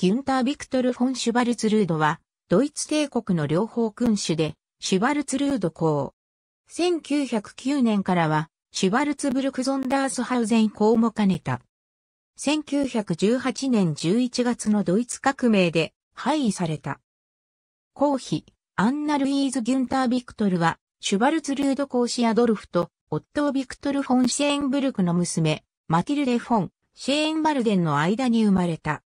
ギュンター・ビクトル・フォン・シュバルツルードは、ドイツ帝国の両方君主で、シュバルツルード公。1909年からは、シュバルツブルク・ゾンダースハウゼン公も兼ねた。1918年11月のドイツ革命で廃位された。公妃、アンナ・ルイーズ・ギュンター・ビクトルは、シュバルツルード公シアドルフと、夫ビクトル・フォン・シェーンブルクの娘、マティルデ・フォン、シェーンバルデンの間に生まれた。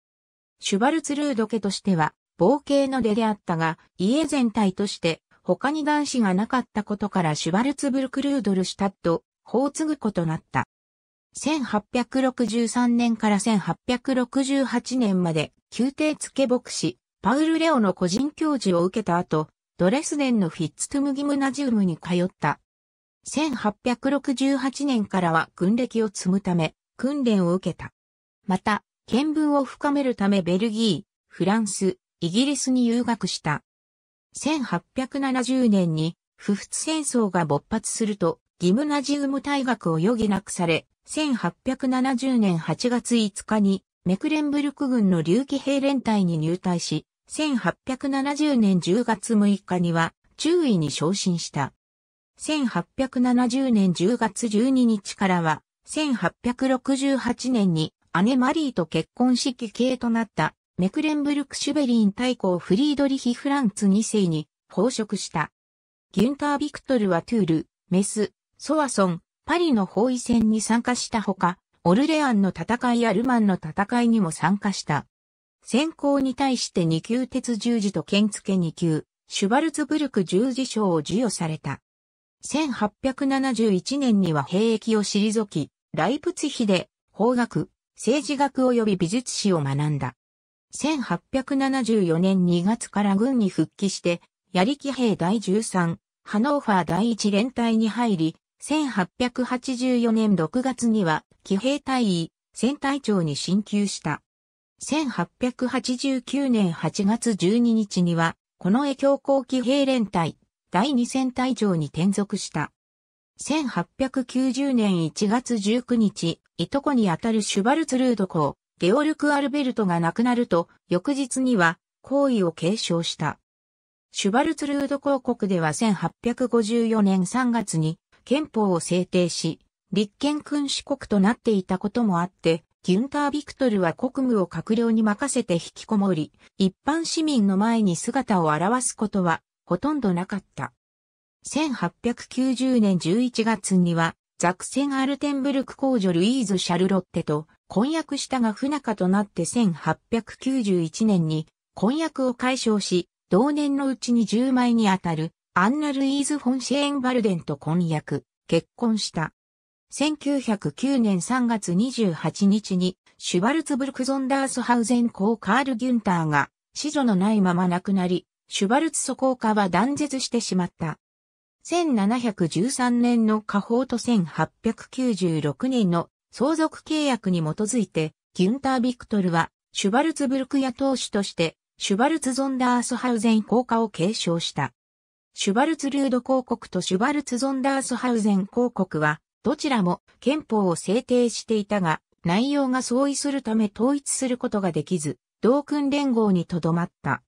シュバルツルード家としては、冒険の出であったが、家全体として他に男子がなかったことからシュバルツブルクルードルシュタッド、法継ぐことなった。1863年から1868年まで、宮廷付牧師、パウル・レオの個人教授を受けた後、ドレスデンのフィッツトゥムギムナジウムに通った。1868年からは軍歴を積むため、訓練を受けた。また、見聞を深めるためベルギー、フランス、イギリスに留学した。1870年に、不仏戦争が勃発すると、ギムナジウム退学を余儀なくされ、1870年8月5日に、メクレンブルク軍の竜気兵連隊に入隊し、1870年10月6日には、中尉に昇進した。1870年10月12日からは、1868年に姉マリーと結婚し帰系となったメクレンブルク・シュベリン大公フリードリヒ・フランツ2世に奉職した。ギュンター・ビクトルはトゥール、メス、ソワソン、パリの包囲戦に参加したほか、オルレアンの戦いやルマンの戦いにも参加した。先行に対して2級鉄十字と剣付け2級、シュバルツブルク十字章を授与された。1871年には兵役を退き、ライプツヒで法学、政治学及び美術史を学んだ。1874年2月から軍に復帰して、槍騎兵第13、ハノーファー第1連隊に入り、1884年6月には、騎兵隊員。戦隊長に進級した。1889年8月12日には、この絵強行騎兵連隊、第2戦隊長に転属した。1890年1月19日、いとこにあたるシュバルツルード公、ゲオルク・アルベルトが亡くなると、翌日には、行為を継承した。シュバルツルード公国では1854年3月に憲法を制定し、立憲君主国となっていたこともあって、ギュンター・ビクトルは国務を閣僚に任せて引きこもり、一般市民の前に姿を現すことはほとんどなかった。1890年11月にはザクセン・アルテンブルク公女ルイーズ・シャルロッテと婚約したが不仲となって1891年に婚約を解消し、同年のうちに10枚にあたるアンナ・ルイーズ・フォンシェーン・バルデンと婚約、結婚した。1909年3月28日にシュバルツブルク・ゾンダースハウゼン公カール・ギュンターが子女のないまま亡くなり、シュバルツ祖公家は断絶してしまった。1713年の下法と1896年の相続契約に基づいて、ギュンター・ビクトルは、シュバルツブルクや投首として、シュバルツ・ゾンダースハウゼン効果を継承した。シュバルツ・ルード公国とシュバルツ・ゾンダースハウゼン公国は、どちらも憲法を制定していたが、内容が相違するため統一することができず、同訓連合にとどまった。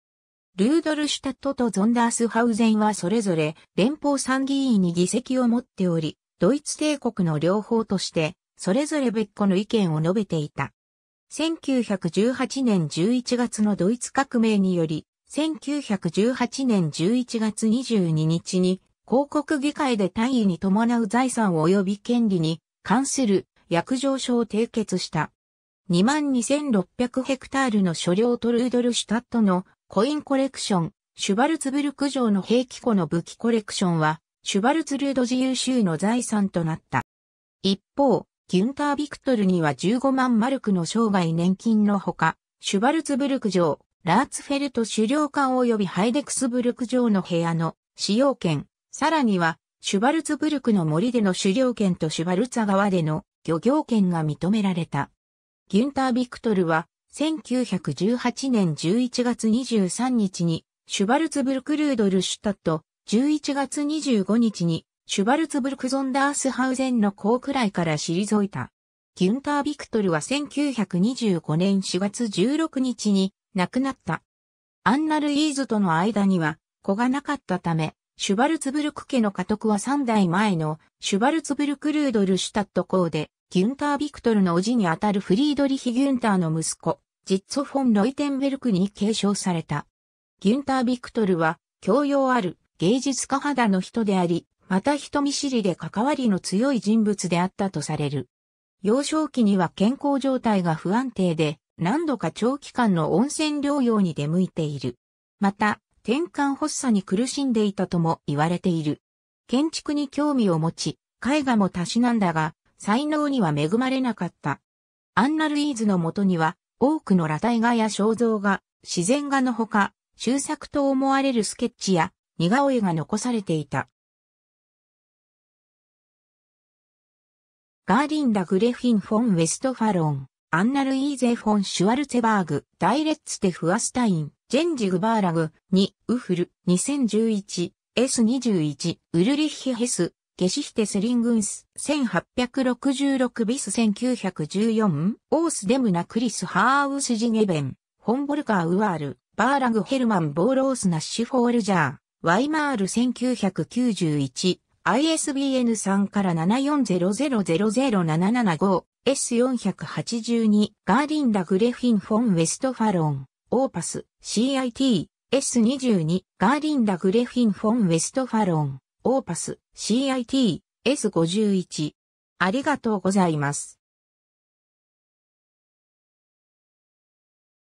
ルードルシュタットとゾンダースハウゼンはそれぞれ連邦参議院に議席を持っており、ドイツ帝国の両方として、それぞれ別個の意見を述べていた。1918年11月のドイツ革命により、1918年11月22日に、広告議会で単位に伴う財産及び権利に関する約定書を締結した。22,600ヘクタールの所領トルードルシュタットのコインコレクション、シュバルツブルク城の兵器庫の武器コレクションは、シュバルツルード自由州の財産となった。一方、ギュンター・ビクトルには15万マルクの生涯年金のほか、シュバルツブルク城、ラーツフェルト狩猟館及びハイデクスブルク城の部屋の使用権、さらには、シュバルツブルクの森での狩猟権とシュバルツァ川での漁業権が認められた。ギュンター・ビクトルは、1918年11月23日に、シュバルツブルク・ルードル・シュタット、11月25日に、シュバルツブルク・ゾンダースハウゼンの高くらいから退いた。ギュンター・ビクトルは1925年4月16日に亡くなった。アンナ・ルイーズとの間には子がなかったため、シュバルツブルク家の家督は3代前のシュバルツブルク・ルードル・シュタット公で、ギュンター・ビクトルの叔父にあたるフリードリヒ・ギュンターの息子、ジッツォ・フォン・ロイテンベルクに継承された。ギュンター・ビクトルは、教養ある芸術家肌の人であり、また人見知りで関わりの強い人物であったとされる。幼少期には健康状態が不安定で、何度か長期間の温泉療養に出向いている。また、転換発作に苦しんでいたとも言われている。建築に興味を持ち、絵画もたしなんだが、才能には恵まれなかった。アンナ・ルイーズのもとには、多くの裸体画や肖像画、自然画のほか、修作と思われるスケッチや似顔絵が残されていた。ガーリンダ・グレフィン・フォン・ウェストファロン、アンナ・ルイーゼ・フォン・シュワルツェバーグ、ダイレッツ・テ・フアスタイン、ジェンジグバーラグ、2、ウフル、2011、S21、ウルリッヒヘス、ゲシヒテスリングンス、1866ビス1914、オースデムナクリスハーウスジゲベン、ホンボルカーウワール、バーラグヘルマンボーロースナッシュフォールジャー、ワイマール1991、ISBN3 から74000775、S482、ガーリンダ・グレフィン・フォン・ウェストファロン。オーパス、CIT、S22、ガーリンダ・グレフィン・フォン・ウェストファロン、オーパス、CIT、S51。ありがとうございます。